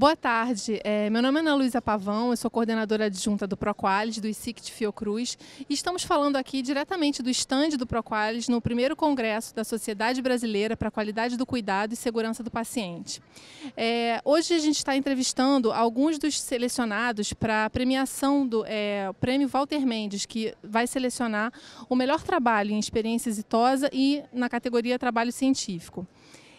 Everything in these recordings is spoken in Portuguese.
Boa tarde, é, meu nome é Ana Luísa Pavão, eu sou coordenadora adjunta do Proqualis, do ICICT Fiocruz, e estamos falando aqui diretamente do estande do Proqualis no primeiro congresso da Sociedade Brasileira para a Qualidade do Cuidado e Segurança do Paciente. É, hoje a gente está entrevistando alguns dos selecionados para a premiação do é, Prêmio Walter Mendes, que vai selecionar o melhor trabalho em experiência exitosa e na categoria trabalho científico.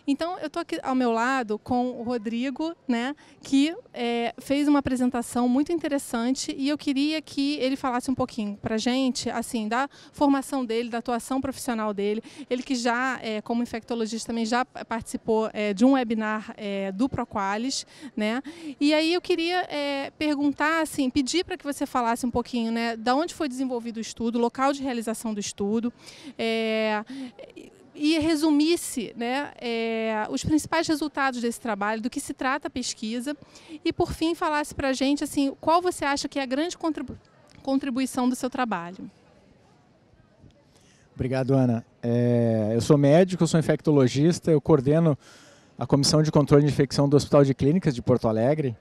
Então, eu estou aqui ao meu lado com o Rodrigo, né, que é, fez uma apresentação muito interessante e eu queria que ele falasse um pouquinho para a gente, assim, da formação dele, da atuação profissional dele. Ele que já, é, como infectologista, também já participou é, de um webinar é, do Proqualis, né? E aí eu queria é, perguntar, assim, pedir para que você falasse um pouquinho, né, da onde foi desenvolvido o estudo, local de realização do estudo, é, e resumisse né, é, os principais resultados desse trabalho, do que se trata a pesquisa, e por fim falasse para a gente assim, qual você acha que é a grande contribu contribuição do seu trabalho. Obrigado, Ana. É, eu sou médico, sou infectologista, eu coordeno a Comissão de Controle de Infecção do Hospital de Clínicas de Porto Alegre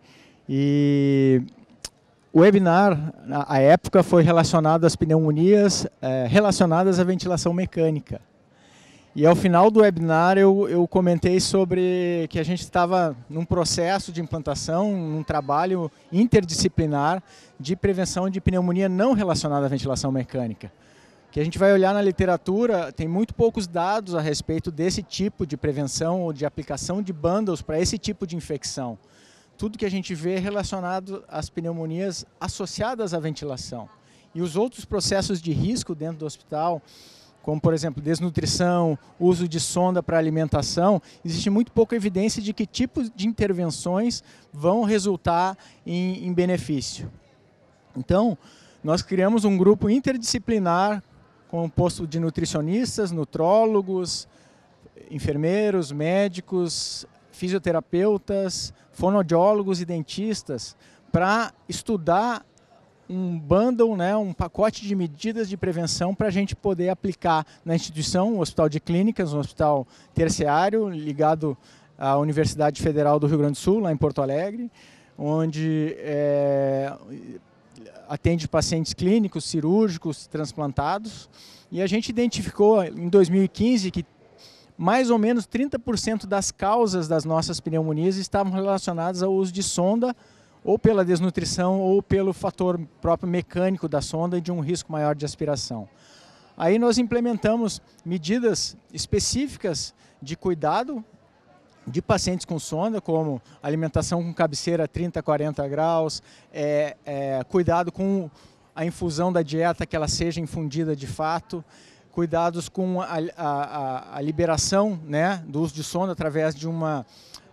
e o webinar, na época, foi relacionado às pneumonias é, relacionadas à ventilação mecânica. E ao final do webinar eu, eu comentei sobre que a gente estava num processo de implantação, num trabalho interdisciplinar de prevenção de pneumonia não relacionada à ventilação mecânica. Que a gente vai olhar na literatura, tem muito poucos dados a respeito desse tipo de prevenção ou de aplicação de bundles para esse tipo de infecção. Tudo que a gente vê é relacionado às pneumonias associadas à ventilação. E os outros processos de risco dentro do hospital, como por exemplo desnutrição, uso de sonda para alimentação, existe muito pouca evidência de que tipos de intervenções vão resultar em, em benefício. Então, nós criamos um grupo interdisciplinar composto de nutricionistas, nutrólogos, enfermeiros, médicos, fisioterapeutas, fonodiólogos e dentistas para estudar um bundle, né, um pacote de medidas de prevenção para a gente poder aplicar na instituição, um hospital de clínicas, um hospital terciário ligado à Universidade Federal do Rio Grande do Sul, lá em Porto Alegre, onde é, atende pacientes clínicos, cirúrgicos, transplantados. E a gente identificou em 2015 que mais ou menos 30% das causas das nossas pneumonias estavam relacionadas ao uso de sonda ou pela desnutrição ou pelo fator próprio mecânico da sonda e de um risco maior de aspiração. Aí nós implementamos medidas específicas de cuidado de pacientes com sonda, como alimentação com cabeceira 30 40 graus, é, é, cuidado com a infusão da dieta, que ela seja infundida de fato, cuidados com a, a, a liberação né, do uso de sonda através de uma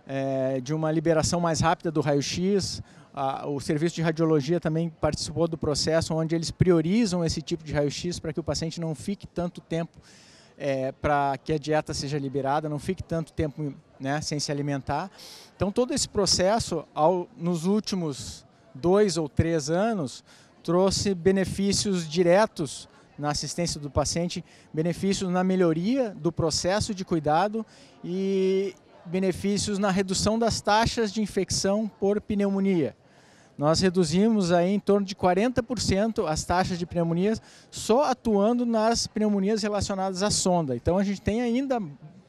é, de uma liberação mais rápida do raio-x. O serviço de radiologia também participou do processo, onde eles priorizam esse tipo de raio-x para que o paciente não fique tanto tempo é, para que a dieta seja liberada, não fique tanto tempo né, sem se alimentar. Então, todo esse processo, ao, nos últimos dois ou três anos, trouxe benefícios diretos na assistência do paciente, benefícios na melhoria do processo de cuidado e, benefícios na redução das taxas de infecção por pneumonia. Nós reduzimos aí em torno de 40% as taxas de pneumonia só atuando nas pneumonias relacionadas à sonda. Então a gente tem ainda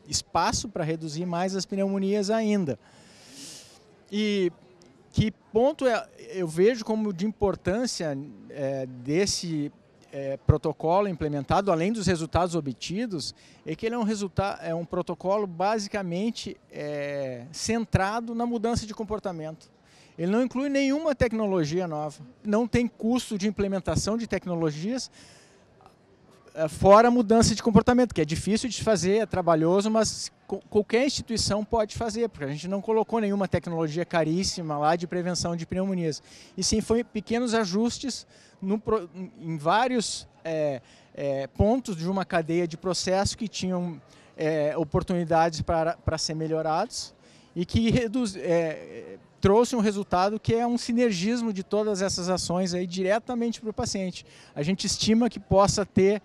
espaço para reduzir mais as pneumonias ainda. E que ponto é, eu vejo como de importância é, desse é, protocolo implementado, além dos resultados obtidos, é que ele é um, é um protocolo basicamente é, centrado na mudança de comportamento. Ele não inclui nenhuma tecnologia nova, não tem custo de implementação de tecnologias, é, fora mudança de comportamento, que é difícil de fazer, é trabalhoso, mas qualquer instituição pode fazer, porque a gente não colocou nenhuma tecnologia caríssima lá de prevenção de pneumonias. E sim, foi pequenos ajustes no, em vários é, é, pontos de uma cadeia de processo que tinham é, oportunidades para, para ser melhorados e que reduz, é, trouxe um resultado que é um sinergismo de todas essas ações aí diretamente para o paciente. A gente estima que possa ter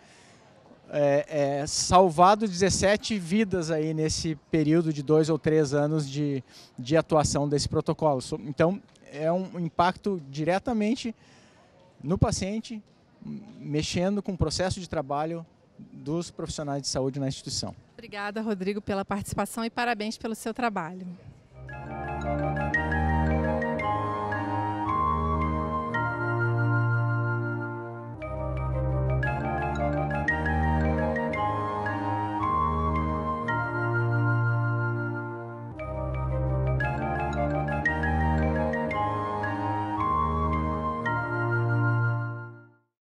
é, é, salvado 17 vidas aí nesse período de dois ou três anos de, de atuação desse protocolo. Então, é um impacto diretamente no paciente, mexendo com o processo de trabalho dos profissionais de saúde na instituição. Obrigada, Rodrigo, pela participação e parabéns pelo seu trabalho.